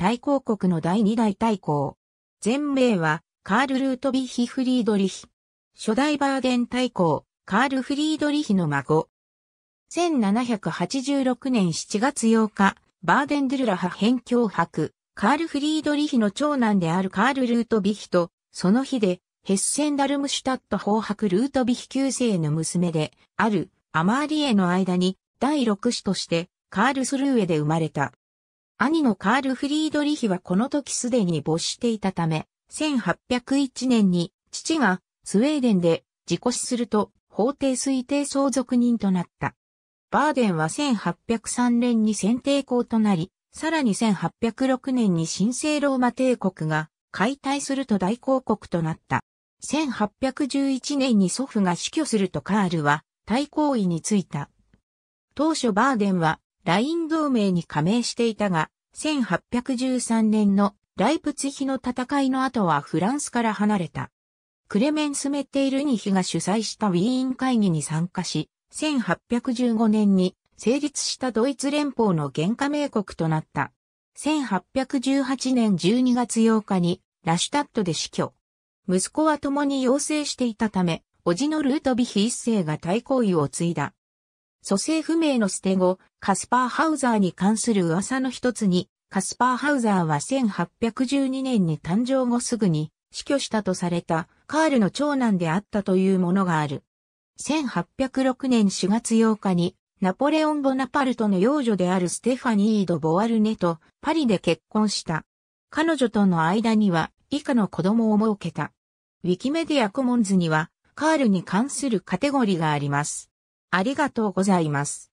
大公国の第二代大公。全名は、カール・ルートビヒ・フリードリヒ。初代バーデン大公、カール・フリードリヒの孫。1786年7月8日、バーデンドゥルラ派編境博、カール・フリードリヒの長男であるカール・ルートビヒと、その日で、ヘッセンダルムシュタット法博ルートビヒ旧世の娘で、ある、アマーリエの間に、第6子として、カールスルーエで生まれた。兄のカール・フリードリヒはこの時すでに没していたため、1801年に父がスウェーデンで事故死すると法廷推定相続人となった。バーデンは1803年に選定校となり、さらに1806年に神聖ローマ帝国が解体すると大公国となった。1811年に祖父が死去するとカールは大公位についた。当初バーデンはライン同盟に加盟していたが、1813年のライプツヒの戦いの後はフランスから離れた。クレメンス・メッテイルニヒが主催したウィーン会議に参加し、1815年に成立したドイツ連邦の原加盟国となった。1818年12月8日にラシュタットで死去。息子は共に養成していたため、叔父のルートビヒ一世が対抗意を継いだ。蘇生不明の捨て子、カスパーハウザーに関する噂の一つに、カスパーハウザーは1812年に誕生後すぐに死去したとされたカールの長男であったというものがある。1806年4月8日にナポレオン・ボナパルトの養女であるステファニー・ド・ボワルネとパリで結婚した。彼女との間には以下の子供を設けた。ウィキメディアコモンズにはカールに関するカテゴリーがあります。ありがとうございます。